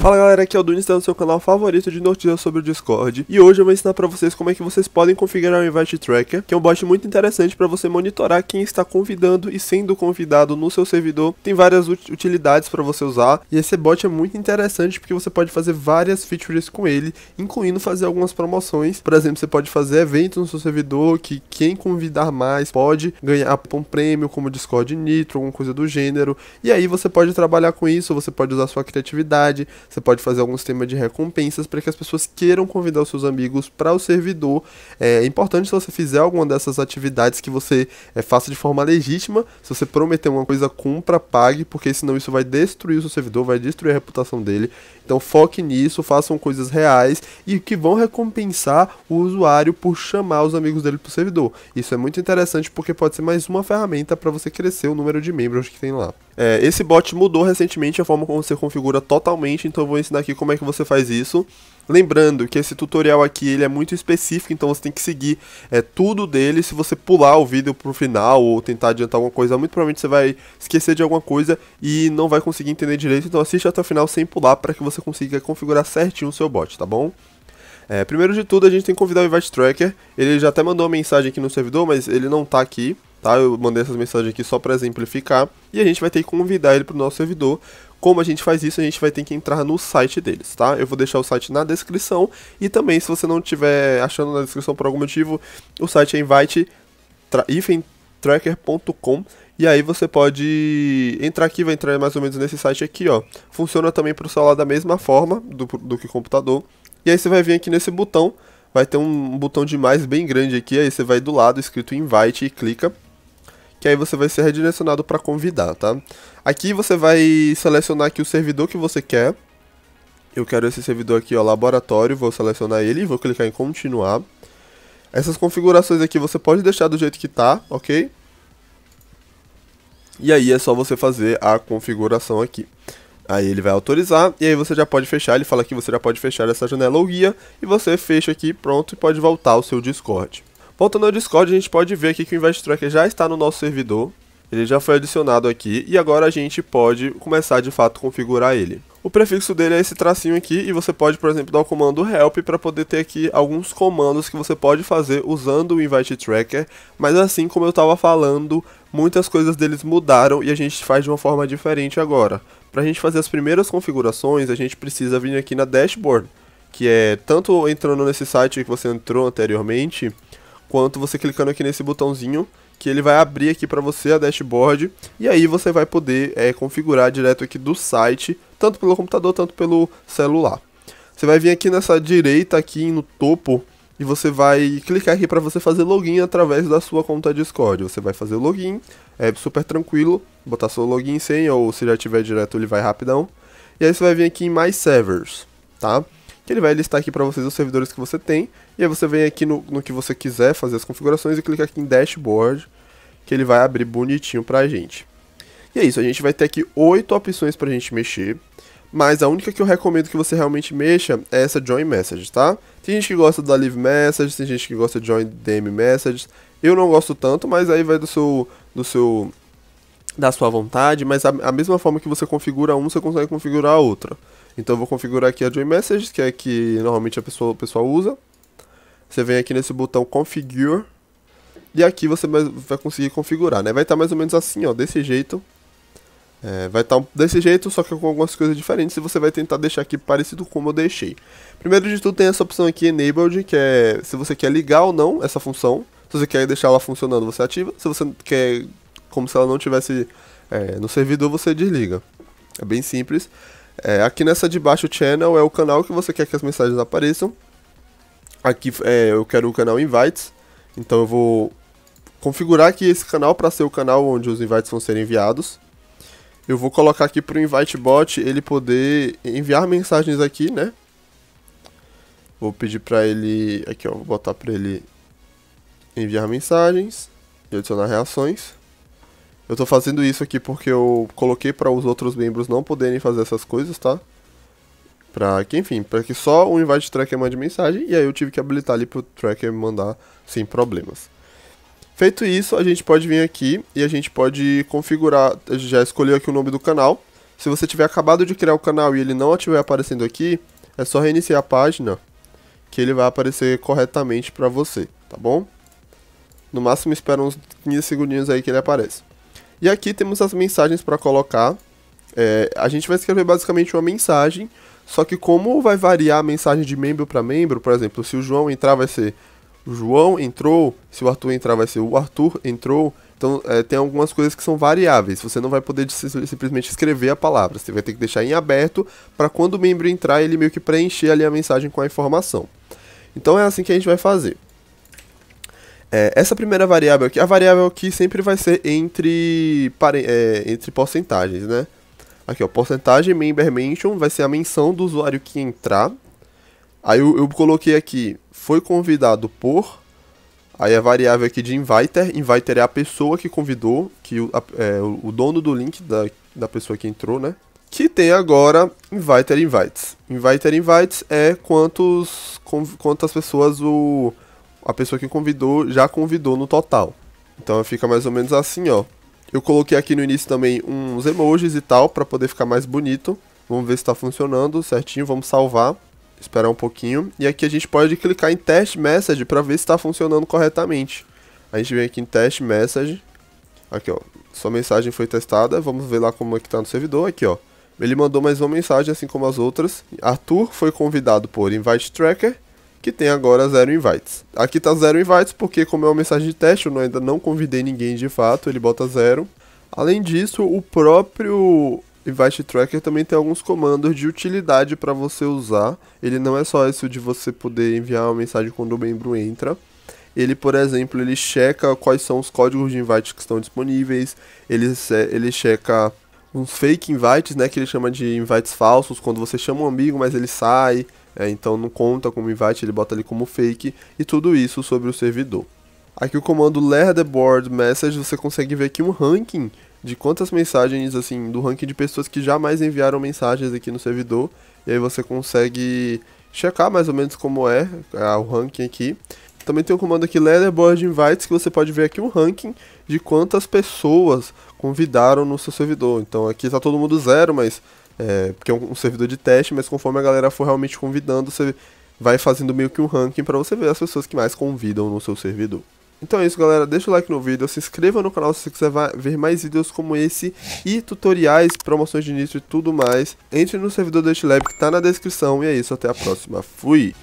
Fala galera, aqui é o Dunes, está no seu canal favorito de notícias sobre o Discord E hoje eu vou ensinar para vocês como é que vocês podem configurar o Invite Tracker Que é um bot muito interessante para você monitorar quem está convidando e sendo convidado no seu servidor Tem várias utilidades para você usar E esse bot é muito interessante porque você pode fazer várias features com ele Incluindo fazer algumas promoções Por exemplo, você pode fazer eventos no seu servidor Que quem convidar mais pode ganhar um prêmio como Discord Nitro, alguma coisa do gênero E aí você pode trabalhar com isso, você pode usar sua criatividade você pode fazer algum sistema de recompensas para que as pessoas queiram convidar os seus amigos para o servidor. É, é importante se você fizer alguma dessas atividades que você é, faça de forma legítima. Se você prometer uma coisa, compra, pague, porque senão isso vai destruir o seu servidor, vai destruir a reputação dele. Então foque nisso, façam coisas reais e que vão recompensar o usuário por chamar os amigos dele para o servidor. Isso é muito interessante porque pode ser mais uma ferramenta para você crescer o número de membros que tem lá. É, esse bot mudou recentemente a forma como você configura totalmente, então eu vou ensinar aqui como é que você faz isso. Lembrando que esse tutorial aqui ele é muito específico, então você tem que seguir é, tudo dele. Se você pular o vídeo para o final ou tentar adiantar alguma coisa, muito provavelmente você vai esquecer de alguma coisa e não vai conseguir entender direito. Então assiste até o final sem pular para que você consiga configurar certinho o seu bot, tá bom? É, primeiro de tudo, a gente tem que convidar o Invite Tracker. Ele já até mandou uma mensagem aqui no servidor, mas ele não está aqui tá? Eu mandei essas mensagens aqui só para exemplificar. E a gente vai ter que convidar ele para o nosso servidor. Como a gente faz isso, a gente vai ter que entrar no site deles, tá? Eu vou deixar o site na descrição e também, se você não estiver achando na descrição por algum motivo, o site é invite-tracker.com e aí você pode entrar aqui, vai entrar mais ou menos nesse site aqui, ó. Funciona também para o celular da mesma forma do, do que computador. E aí você vai vir aqui nesse botão vai ter um botão de mais bem grande aqui, aí você vai do lado escrito invite e clica que aí você vai ser redirecionado para convidar, tá? Aqui você vai selecionar aqui o servidor que você quer. Eu quero esse servidor aqui, ó, laboratório, vou selecionar ele e vou clicar em continuar. Essas configurações aqui você pode deixar do jeito que tá, ok? E aí é só você fazer a configuração aqui. Aí ele vai autorizar e aí você já pode fechar, ele fala que você já pode fechar essa janela ou guia e você fecha aqui, pronto, e pode voltar ao seu Discord. Voltando ao Discord, a gente pode ver aqui que o Invest Tracker já está no nosso servidor. Ele já foi adicionado aqui e agora a gente pode começar de fato a configurar ele. O prefixo dele é esse tracinho aqui e você pode, por exemplo, dar o comando help para poder ter aqui alguns comandos que você pode fazer usando o invite tracker, mas assim como eu estava falando, muitas coisas deles mudaram e a gente faz de uma forma diferente agora. Para a gente fazer as primeiras configurações, a gente precisa vir aqui na dashboard, que é tanto entrando nesse site que você entrou anteriormente, quanto você clicando aqui nesse botãozinho que ele vai abrir aqui para você a dashboard e aí você vai poder é, configurar direto aqui do site, tanto pelo computador, tanto pelo celular. Você vai vir aqui nessa direita aqui no topo e você vai clicar aqui para você fazer login através da sua conta Discord. Você vai fazer o login, é super tranquilo, botar seu login e senha ou se já tiver direto ele vai rapidão. E aí você vai vir aqui em mais servers, tá? Ele vai listar aqui para vocês os servidores que você tem. E aí você vem aqui no, no que você quiser fazer as configurações e clica aqui em Dashboard, que ele vai abrir bonitinho para a gente. E é isso, a gente vai ter aqui oito opções para a gente mexer. Mas a única que eu recomendo que você realmente mexa é essa Join Message, tá? Tem gente que gosta da Leave Message, tem gente que gosta de Join DM Message. Eu não gosto tanto, mas aí vai do seu, do seu da sua vontade, mas a, a, mesma forma que você configura um, você consegue configurar a outra. Então eu vou configurar aqui a Join Messages, que é que normalmente a pessoa, o pessoal usa. Você vem aqui nesse botão Configure, e aqui você vai conseguir configurar, né? Vai estar tá mais ou menos assim, ó, desse jeito. É, vai estar tá desse jeito, só que com algumas coisas diferentes, e você vai tentar deixar aqui parecido como eu deixei. Primeiro de tudo tem essa opção aqui, Enabled, que é se você quer ligar ou não essa função. Se você quer deixar ela funcionando, você ativa. Se você quer como se ela não tivesse é, no servidor, você desliga. É bem simples. É, aqui nessa de baixo channel é o canal que você quer que as mensagens apareçam. Aqui é, eu quero o canal invites, então eu vou configurar aqui esse canal para ser o canal onde os invites vão ser enviados. Eu vou colocar aqui para o invite bot ele poder enviar mensagens aqui, né? Vou pedir para ele, aqui ó, vou botar para ele enviar mensagens e adicionar reações. Eu tô fazendo isso aqui porque eu coloquei para os outros membros não poderem fazer essas coisas, tá? Pra que, enfim, pra que só o invite tracker mande mensagem, e aí eu tive que habilitar ali pro tracker mandar sem problemas. Feito isso, a gente pode vir aqui e a gente pode configurar, já escolheu aqui o nome do canal. Se você tiver acabado de criar o canal e ele não estiver aparecendo aqui, é só reiniciar a página que ele vai aparecer corretamente pra você, tá bom? No máximo espera uns 15 segundinhos aí que ele aparece. E aqui temos as mensagens para colocar. É, a gente vai escrever basicamente uma mensagem, só que como vai variar a mensagem de membro para membro, por exemplo, se o João entrar vai ser o João entrou, se o Arthur entrar vai ser o Arthur entrou. Então é, tem algumas coisas que são variáveis. Você não vai poder simplesmente escrever a palavra. Você vai ter que deixar em aberto para quando o membro entrar ele meio que preencher ali a mensagem com a informação. Então é assim que a gente vai fazer. É, essa primeira variável aqui, a variável aqui sempre vai ser entre, é, entre porcentagens, né? Aqui, ó, porcentagem member mention vai ser a menção do usuário que entrar. Aí eu, eu coloquei aqui, foi convidado por... Aí a variável aqui de inviter, inviter é a pessoa que convidou, que o, a, é, o dono do link da, da pessoa que entrou, né? Que tem agora inviter invites. Inviter invites é quantos, quantas pessoas o a pessoa que convidou já convidou no total. Então fica mais ou menos assim, ó. Eu coloquei aqui no início também uns emojis e tal, para poder ficar mais bonito. Vamos ver se está funcionando certinho, vamos salvar, esperar um pouquinho. E aqui a gente pode clicar em Test Message para ver se está funcionando corretamente. A gente vem aqui em Test Message. Aqui, ó. Sua mensagem foi testada, vamos ver lá como é que está no servidor. Aqui, ó. Ele mandou mais uma mensagem, assim como as outras. Arthur foi convidado por Invite Tracker que tem agora zero invites. Aqui tá zero invites porque como é uma mensagem de teste, eu ainda não convidei ninguém de fato, ele bota zero. Além disso, o próprio invite tracker também tem alguns comandos de utilidade para você usar. Ele não é só isso de você poder enviar uma mensagem quando o membro entra. Ele, por exemplo, ele checa quais são os códigos de invite que estão disponíveis, ele, ele checa uns fake invites, né, que ele chama de invites falsos, quando você chama um amigo, mas ele sai, é, então não conta como invite, ele bota ali como fake, e tudo isso sobre o servidor. Aqui o comando leaderboard message, você consegue ver aqui um ranking de quantas mensagens, assim, do ranking de pessoas que jamais enviaram mensagens aqui no servidor, e aí você consegue checar mais ou menos como é, é o ranking aqui. Também tem o um comando aqui Leaderboard Invites, que você pode ver aqui um ranking de quantas pessoas convidaram no seu servidor. Então aqui está todo mundo zero, mas é, porque é um servidor de teste, mas conforme a galera for realmente convidando, você vai fazendo meio que um ranking para você ver as pessoas que mais convidam no seu servidor. Então é isso, galera. Deixa o like no vídeo, se inscreva no canal se você quiser ver mais vídeos como esse e tutoriais, promoções de início e tudo mais. Entre no servidor do Lab que tá na descrição. E é isso, até a próxima. Fui!